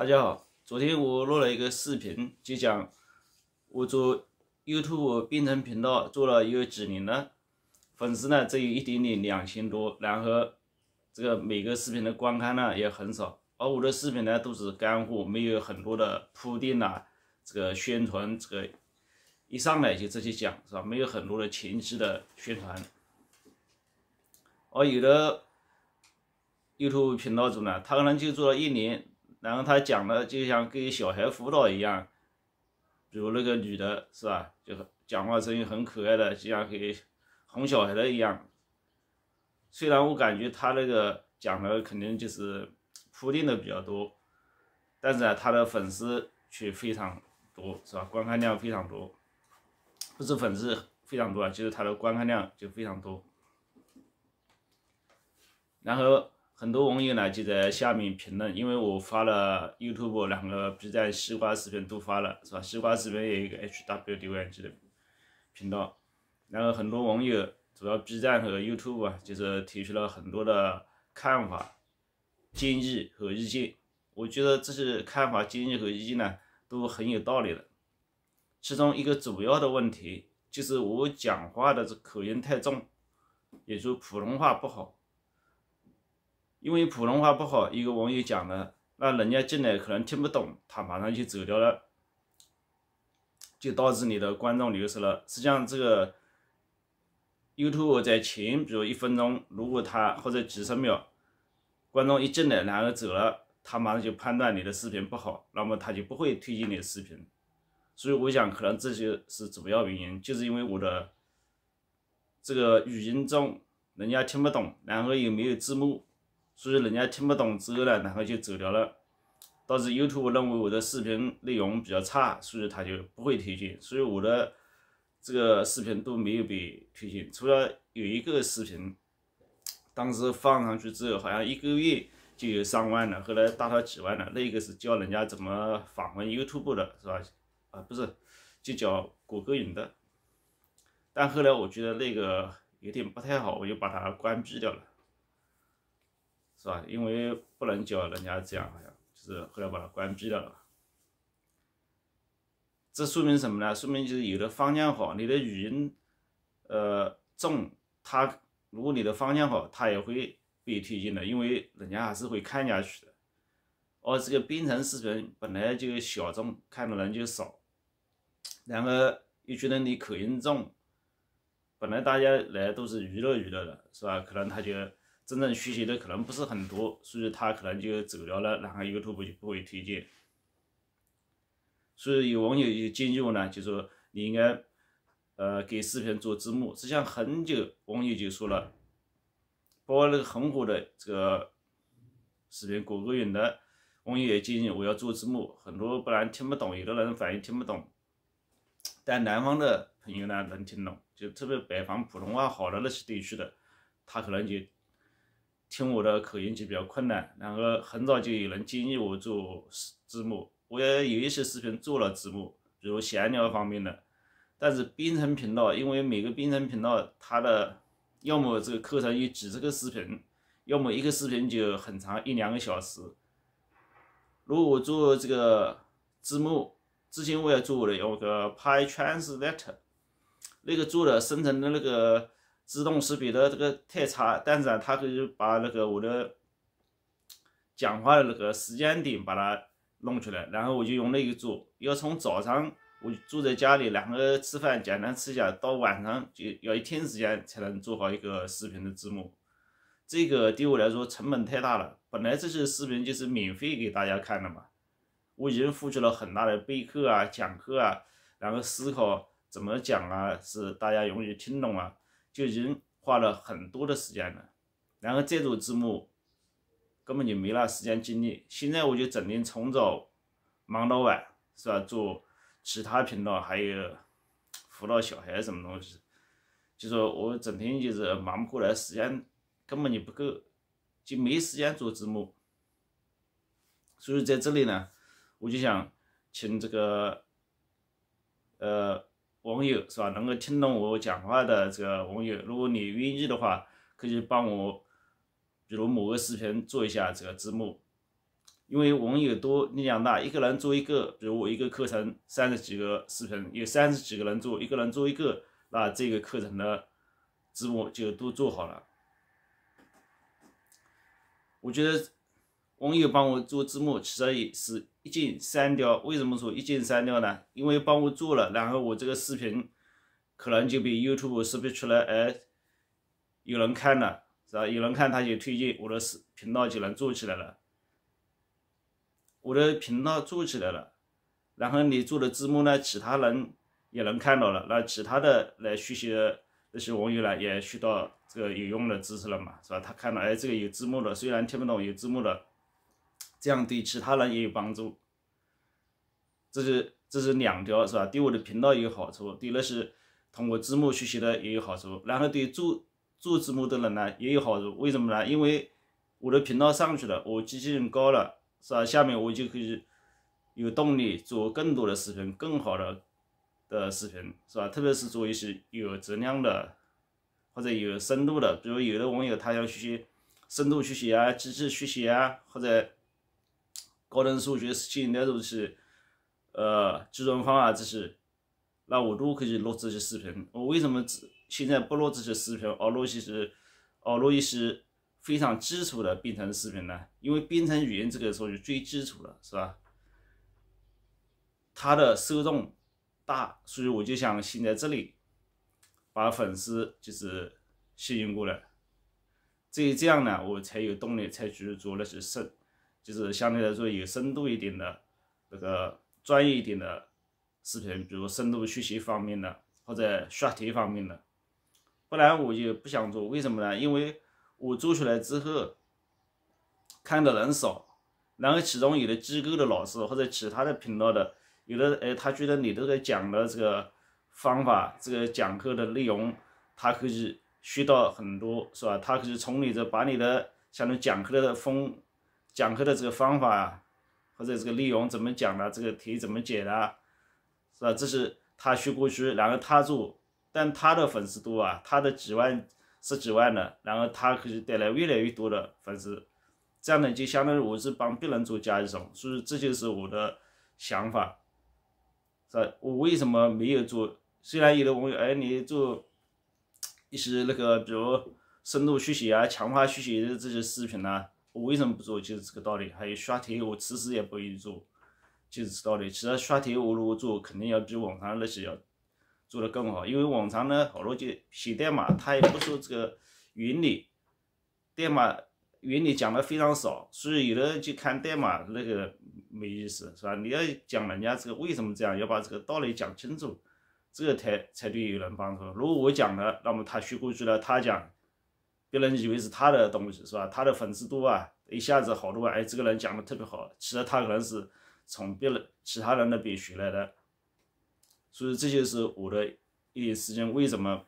大家好，昨天我录了一个视频，就讲我做 YouTube 编程频道做了有几年了，粉丝呢只有一点点两千多，然后这个每个视频的观看呢也很少，而我的视频呢都是干货，没有很多的铺垫呐，这个宣传，这个一上来就直接讲是吧？没有很多的前期的宣传，而有的 YouTube 频道主呢，他可能就做了一年。然后他讲的就像给小孩辅导一样，比如那个女的，是吧？就是讲话声音很可爱的，就像给哄小孩的一样。虽然我感觉他那个讲的肯定就是铺垫的比较多，但是啊，他的粉丝却非常多，是吧？观看量非常多，不是粉丝非常多啊，就是他的观看量就非常多。然后。很多网友呢就在下面评论，因为我发了 YouTube，两个 B 站、西瓜视频都发了，是吧？西瓜视频有一个 HWDYG 的频道，然后很多网友主要 B 站和 YouTube 啊，就是提出了很多的看法、建议和意见。我觉得这些看法、建议和意见呢都很有道理的。其中一个主要的问题就是我讲话的这口音太重，也就普通话不好。因为普通话不好，一个网友讲的，那人家进来可能听不懂，他马上就走掉了，就导致你的观众流失了。实际上，这个 YouTube 在前，比如一分钟，如果他或者几十秒，观众一进来，然后走了，他马上就判断你的视频不好，那么他就不会推荐你的视频。所以，我想可能这就是主要原因，就是因为我的这个语音中人家听不懂，然后又没有字幕。所以人家听不懂之后呢，然后就走掉了。导致 YouTube 认为我的视频内容比较差，所以他就不会推荐，所以我的这个视频都没有被推荐。除了有一个视频，当时放上去之后，好像一个月就有上万了，后来达到几万了。那个是教人家怎么访问 YouTube 的，是吧？啊，不是，就教谷歌云的。但后来我觉得那个有点不太好，我就把它关闭掉了。是吧？因为不能叫人家这样，好像就是后来把它关闭了。这说明什么呢？说明就是有的方向好，你的语音呃重，它如果你的方向好，它也会被推荐的，因为人家还是会看下去的。而这个编程视频本来就小众，看的人就少，然后又觉得你口音重，本来大家来都是娱乐娱乐的，是吧？可能他就。真正学习的可能不是很多，所以他可能就走掉了，然后 YouTube 就不会推荐。所以有网友就建议我呢，就说你应该，呃，给视频做字幕。实际上很久网友就说了，包括那个很火的这个视频《国歌》云的，网友也建议我要做字幕，很多不然听不懂，有的人反应听不懂，但南方的朋友呢能听懂，就特别北方普通话好的那些地区的，他可能就。听我的口音就比较困难，然后很早就有人建议我做字幕，我也有一些视频做了字幕，比如闲聊方面的。但是编程频道，因为每个编程频道它的要么这个课程有几十个视频，要么一个视频就很长一两个小时。如果做这个字幕，之前我也做了，有个 Py Translator，那个做的生成的那个。自动识别的这个太差，但是啊，他可以把那个我的讲话的那个时间点把它弄出来，然后我就用那个做。要从早上我坐在家里，然后吃饭简单吃下，到晚上就要一天时间才能做好一个视频的字幕，这个对我来说成本太大了。本来这些视频就是免费给大家看的嘛，我已经付出了很大的备课啊、讲课啊，然后思考怎么讲啊，是大家容易听懂啊。就已经花了很多的时间了，然后这组字幕，根本就没那时间精力。现在我就整天从早忙到晚，是吧？做其他频道，还有辅导小孩什么东西，就说我整天就是忙不过来，时间根本就不够，就没时间做字幕。所以在这里呢，我就想请这个，呃。网友是吧？能够听懂我讲话的这个网友，如果你愿意的话，可以帮我，比如某个视频做一下这个字幕，因为网友多力量大，一个人做一个，比如我一个课程三十几个视频，有三十几个人做，一个人做一个，那这个课程的字幕就都做好了。我觉得。网友帮我做字幕，其实也是一箭三雕。为什么说一箭三雕呢？因为帮我做了，然后我这个视频可能就被 YouTube 识别出来，哎，有人看了，是吧？有人看他就推荐我的视频道就能做起来了，我的频道做起来了。然后你做的字幕呢，其他人也能看到了。那其他的来学习的那些网友呢，也学到这个有用的知识了嘛，是吧？他看到哎，这个有字幕了，虽然听不懂，有字幕了。这样对其他人也有帮助，这是这是两条是吧？对我的频道有好处，对那些通过字幕学习的也有好处。然后对做做字幕的人呢也有好处。为什么呢？因为我的频道上去了，我积极性高了，是吧？下面我就可以有动力做更多的视频，更好的的视频，是吧？特别是做一些有质量的或者有深度的，比如有的网友他要学习深度学习啊，机器学习啊，或者高等数学、现代东西，呃，计算方法这些，那我都可以录这些视频。我为什么只现在不录这些视频，而录一些，而录一些非常基础的编程视频呢？因为编程语言这个属于最基础的，是吧？它的受众大，所以我就想先在这里把粉丝就是吸引过来，只有这样呢，我才有动力才去做那些事。就是相对来说有深度一点的，那个专业一点的视频，比如深度学习方面的或者刷题方面的，不然我就不想做。为什么呢？因为我做出来之后，看的人少。然后其中有的机构的老师或者其他的频道的，有的哎，他觉得你这个讲的这个方法，这个讲课的内容，他可以学到很多，是吧？他可以从你这把你的相当于讲课的风。讲课的这个方法啊，或者这个内容怎么讲呢？这个题怎么解呢？是吧？这是他学过去，然后他做，但他的粉丝多啊，他的几万、十几万的，然后他可以带来越来越多的粉丝，这样呢，就相当于我是帮别人做加一种，所以这就是我的想法，是吧？我为什么没有做？虽然有的网友哎，你做一些那个，比如深度学习啊、强化学习的这些视频啊。我为什么不做？就是这个道理。还有刷题，我迟迟也不愿意做，就是这个道理。其实刷题，我如果做，肯定要比往常那些要做的更好，因为往常呢，好多就写代码，他也不说这个原理，代码原理讲的非常少，所以有的就看代码那个没意思，是吧？你要讲人家这个为什么这样，要把这个道理讲清楚，这个才才对有人帮助。如果我讲了，那么他学过去了，他讲。别人以为是他的东西是吧？他的粉丝多啊，一下子好多啊！哎，这个人讲的特别好，其实他可能是从别人、其他人那边学来的，所以这就是我的一些事情为什么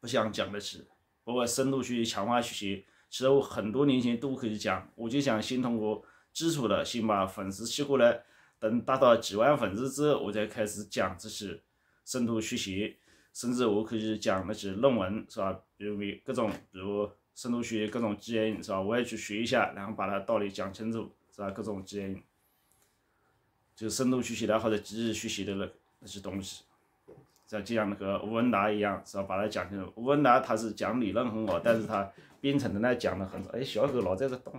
不想讲得起，包括深度学习、强化学习，其实我很多年前都可以讲，我就想先通过基础的，先把粉丝吸过来，等达到几万粉丝之后，我再开始讲这些深度学习。甚至我可以讲那些论文是吧？比如各种，比如深度学习各种基因是吧？我也去学一下，然后把它道理讲清楚是吧？各种基因，就深度学习的或者机器学习的那那些东西，像那个吴文达一样，是吧？把它讲清楚。吴文达他是讲理论很好，但是他编程的那讲的很少。哎，小狗老在这动，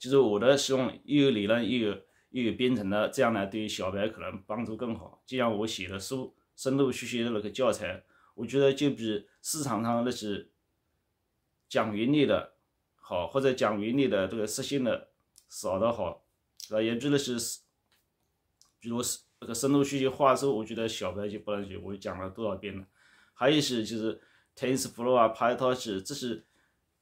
就是我的希望，又有理论，又有又有编程的，这样呢，对于小白可能帮助更好。就像我写的书。深度学习的那个教材，我觉得就比市场上那些讲原理的好，或者讲原理的这个实现的少的好，啊，也比那些，比如那个深度学习话术，我觉得小白就不能去。我讲了多少遍了？还有些就是 TensorFlow 啊、Python 这些这些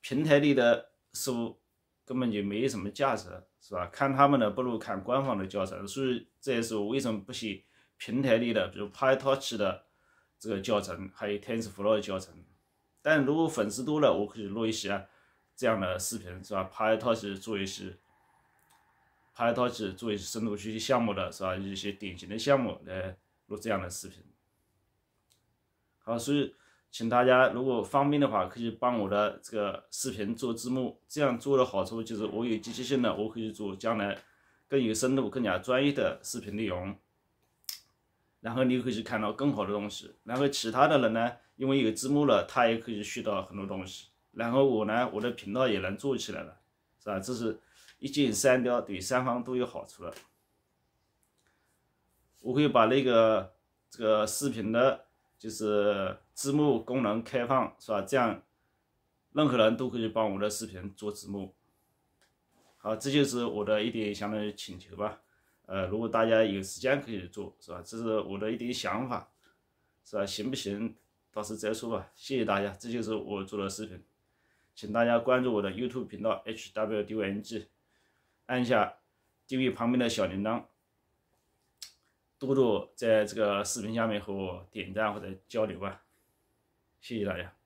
平台里的书，根本就没什么价值，是吧？看他们的不如看官方的教材。所以这也是我为什么不写。平台里的，比如 PyTorch 的这个教程，还有 TensorFlow 的教程。但如果粉丝多了，我可以录一些这样的视频，是吧？PyTorch 做一些，PyTorch 做一些深度学习项目的，是吧？一些典型的项目来录这样的视频。好，所以请大家如果方便的话，可以帮我的这个视频做字幕。这样做的好处就是，我有积极性的，我可以做将来更有深度、更加专业的视频内容。然后你就可以看到更好的东西，然后其他的人呢，因为有字幕了，他也可以学到很多东西。然后我呢，我的频道也能做起来了，是吧？这是一箭三雕，对三方都有好处了。我会把那个这个视频的，就是字幕功能开放，是吧？这样任何人都可以帮我的视频做字幕。好，这就是我的一点相当于请求吧。呃，如果大家有时间可以做，是吧？这是我的一点想法，是吧？行不行，到时再说吧。谢谢大家，这就是我做的视频，请大家关注我的 YouTube 频道 h w d n g 按下订阅旁边的小铃铛，多多在这个视频下面和我点赞或者交流吧。谢谢大家。